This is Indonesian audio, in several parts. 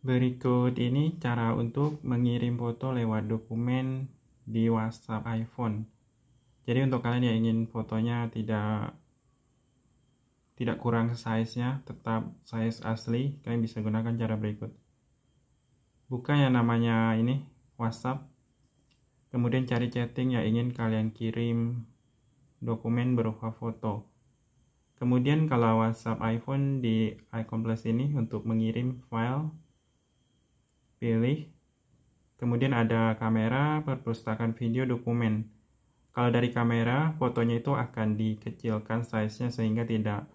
Berikut ini cara untuk mengirim foto lewat dokumen di WhatsApp iPhone. Jadi untuk kalian yang ingin fotonya tidak tidak kurang size-nya, tetap size asli, kalian bisa gunakan cara berikut. Buka yang namanya ini WhatsApp. Kemudian cari chatting yang ingin kalian kirim dokumen berupa foto. Kemudian kalau WhatsApp iPhone di icon plus ini untuk mengirim file pilih. Kemudian ada kamera, perpustakaan video, dokumen. Kalau dari kamera, fotonya itu akan dikecilkan size-nya sehingga tidak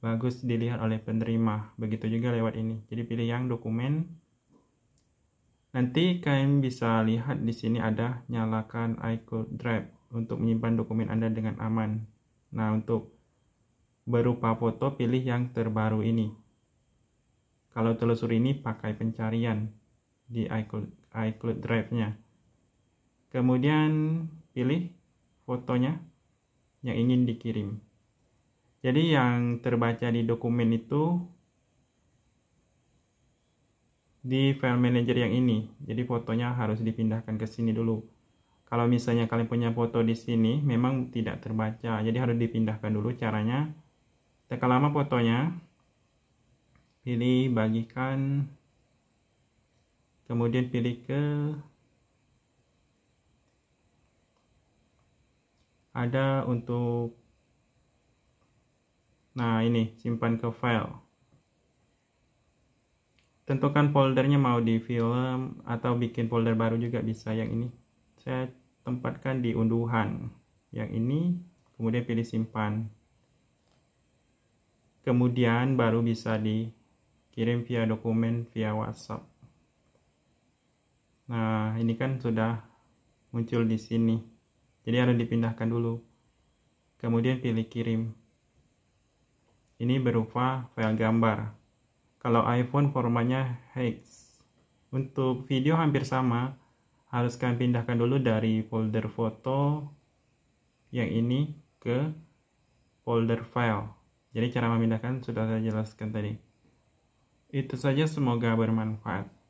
bagus dilihat oleh penerima. Begitu juga lewat ini. Jadi pilih yang dokumen. Nanti kalian bisa lihat di sini ada nyalakan iCloud Drive untuk menyimpan dokumen Anda dengan aman. Nah, untuk berupa foto pilih yang terbaru ini. Kalau telusur ini pakai pencarian di iCloud, iCloud Drive-nya. Kemudian pilih fotonya yang ingin dikirim. Jadi yang terbaca di dokumen itu di file manager yang ini. Jadi fotonya harus dipindahkan ke sini dulu. Kalau misalnya kalian punya foto di sini, memang tidak terbaca. Jadi harus dipindahkan dulu caranya. Tekan lama fotonya. Pilih bagikan kemudian pilih ke ada untuk nah ini simpan ke file tentukan foldernya mau di film atau bikin folder baru juga bisa yang ini saya tempatkan di unduhan yang ini kemudian pilih simpan kemudian baru bisa dikirim via dokumen via WhatsApp Nah, ini kan sudah muncul di sini. Jadi harus dipindahkan dulu. Kemudian pilih kirim. Ini berupa file gambar. Kalau iPhone formatnya hex. Untuk video hampir sama, harus kalian pindahkan dulu dari folder foto yang ini ke folder file. Jadi cara memindahkan sudah saya jelaskan tadi. Itu saja semoga bermanfaat.